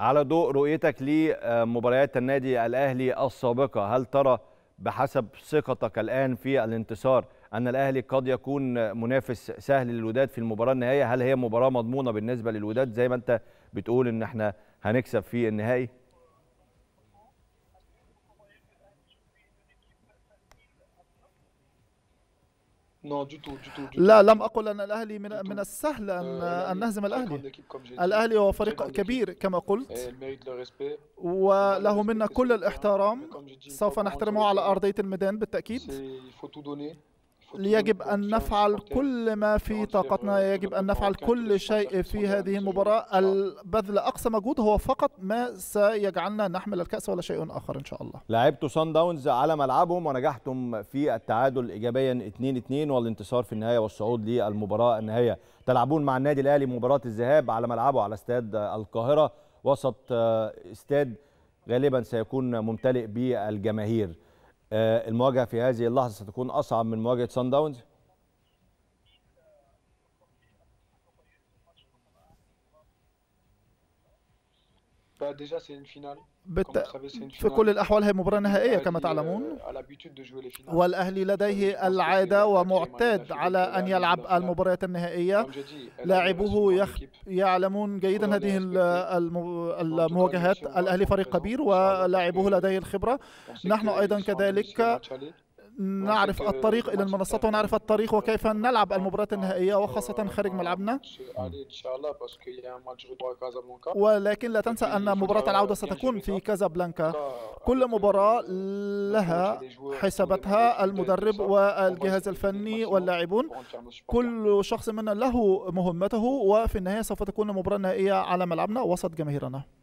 على ضوء رؤيتك لمباريات النادي الاهلي السابقه هل ترى بحسب ثقتك الان في الانتصار ان الاهلي قد يكون منافس سهل للوداد في المباراه النهائيه هل هي مباراه مضمونه بالنسبه للوداد زي ما انت بتقول ان احنا هنكسب في النهائي لا لم أقل أن الأهلي من, من السهل أن, euh, أن نهزم الأهلي الأهلي هو فريق كبير كما قلت وله منا كل الاحترام سوف نحترمه على أرضية الميدان بالتأكيد يجب أن نفعل كل ما في طاقتنا يجب أن نفعل كل شيء في هذه المباراة البذل أقصى مجهود هو فقط ما سيجعلنا نحمل الكأس ولا شيء آخر إن شاء الله لعبتوا صن داونز على ملعبهم ونجحتم في التعادل إيجابيا 2-2 والانتصار في النهاية والصعود للمباراة النهائية تلعبون مع النادي الأهلي مباراة الذهاب على ملعبه على استاد القاهرة وسط آه، استاد غالبا سيكون ممتلئ بالجماهير آه، المواجهه في هذه اللحظه ستكون اصعب من مواجهه سان داونز بت... في كل الأحوال هي مباراة نهائية euh, كما تعلمون والأهلي لديه euh, العادة ومعتاد على أن يلعب المباريات النهائية لاعبوه يخ... يعلمون جيدا هذه المواجهات الأهلي فريق كبير ولاعبوه لديه الخبرة نحن أيضا كذلك نعرف الطريق إلى المنصات ونعرف الطريق وكيف نلعب المباريات النهائية وخاصة خارج ملعبنا ولكن لا تنسى أن مباراة العودة ستكون في كازابلانكا كل مباراة لها حساباتها المدرب والجهاز الفني واللاعبون كل شخص منا له مهمته وفي النهاية سوف تكون المباراة النهائية على ملعبنا وسط جماهيرنا